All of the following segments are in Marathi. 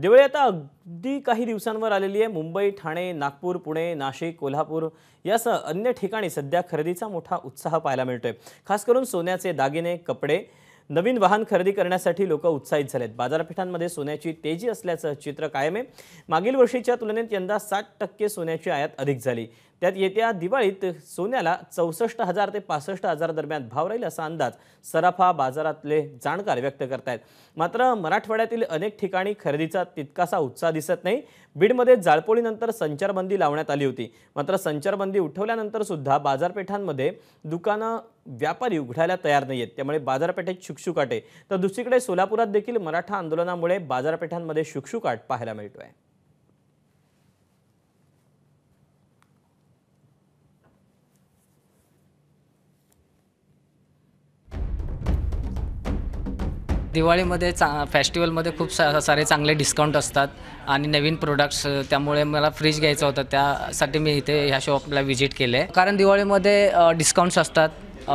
दिवाळी आता अगदी काही दिवसांवर आलेली आहे मुंबई ठाणे नागपूर पुणे नाशिक कोल्हापूर यासह अन्य ठिकाणी सध्या खरेदीचा मोठा उत्साह पाहायला मिळतोय खास करून सोन्याचे दागिने कपडे नवीन वाहन खरेदी करण्यासाठी लोक उत्साहित झालेत बाजारपेठांमध्ये सोन्याची तेजी असल्याचं चित्र कायम आहे मागील वर्षीच्या तुलनेत यंदा साठ टक्के सोन्याची आयात अधिक झाली त्यात येत्या दिवाळीत सोन्याला चौसष्ट हजार ते पासष्ट हजार दरम्यान भाव राहील असा अंदाज सराफा बाजारातले जाणकार व्यक्त करतायत मात्र मराठवाड्यातील अनेक ठिकाणी खरेदीचा तितकासा उत्साह दिसत नाही बीडमध्ये जाळपोळीनंतर संचारबंदी लावण्यात आली होती मात्र संचारबंदी उठवल्यानंतर सुद्धा बाजारपेठांमध्ये दुकानं व्यापारी उघडायला तयार नाही आहेत त्यामुळे बाजारपेठेत शुकशुकाट आहे तर दुसरीकडे सोलापुरात देखील मराठा आंदोलनामुळे बाजारपेठांमध्ये शुकशुकाट पाहायला आहे दिवाळीमध्ये चा फेस्टिवलमध्ये खूप सा सारे चांगले डिस्काउंट असतात आणि नवीन प्रोडक्ट्स त्यामुळे मला फ्रीज घ्यायचा होतं त्यासाठी मी इथे ह्या शॉपला व्हिजिट केले आहे कारण दिवाळीमध्ये डिस्काउंट्स असतात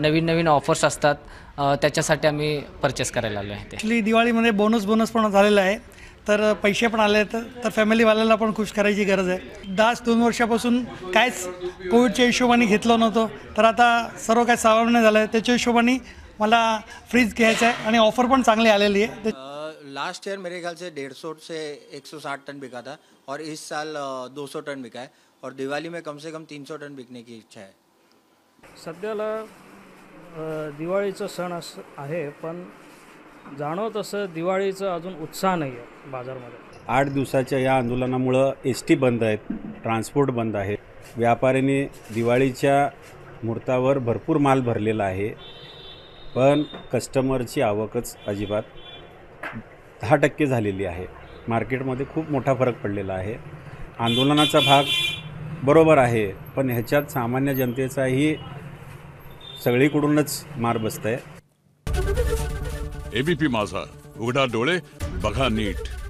नवीन नवीन ऑफर्स असतात त्याच्यासाठी आम्ही परचेस करायला आलो आहे ॲक्च्युली दिवाळीमध्ये बोनस बोनस पण झालेला आहे तर पैसे पण आले आहेत तर फॅमिलीवाल्याला पण खुश करायची गरज आहे दास दोन वर्षापासून कायच कोविडच्या हिशोबाने घेतलं नव्हतं तर आता सर्व काही सावरणे झालं आहे त्याच्या हिशोबाने मला फ्रीज घ्यायचं आहे आणि ऑफर पण चांगली आलेली आहे लास्ट इयर मेरे ख्याल से डेढ़ सौ से 160 टन बिका था और इस साल दो सौ टन बिका है और दिवाली में कम से कम सौ टन बिकने की इच्छा है सध्याला दिवाळीचं सण असं आहे पण जाणवत असं दिवाळीचा अजून उत्साह नाही आहे बाजारमध्ये आठ दिवसाच्या या आंदोलनामुळं एस टी बंद आहेत ट्रान्सपोर्ट बंद आहे व्यापाऱ्यांनी दिवाळीच्या मुहूर्तावर भरपूर माल भरलेला आहे पण कस्टमरची आवकच अजिबात दहा टक्के झालेली आहे मार्केटमध्ये खूप मोठा फरक पडलेला आहे आंदोलनाचा भाग बरोबर आहे पण ह्याच्यात सामान्य जनतेचाही सगळीकडूनच मार बसत आहे एबीपी माझा उघडा डोळे बघा नीट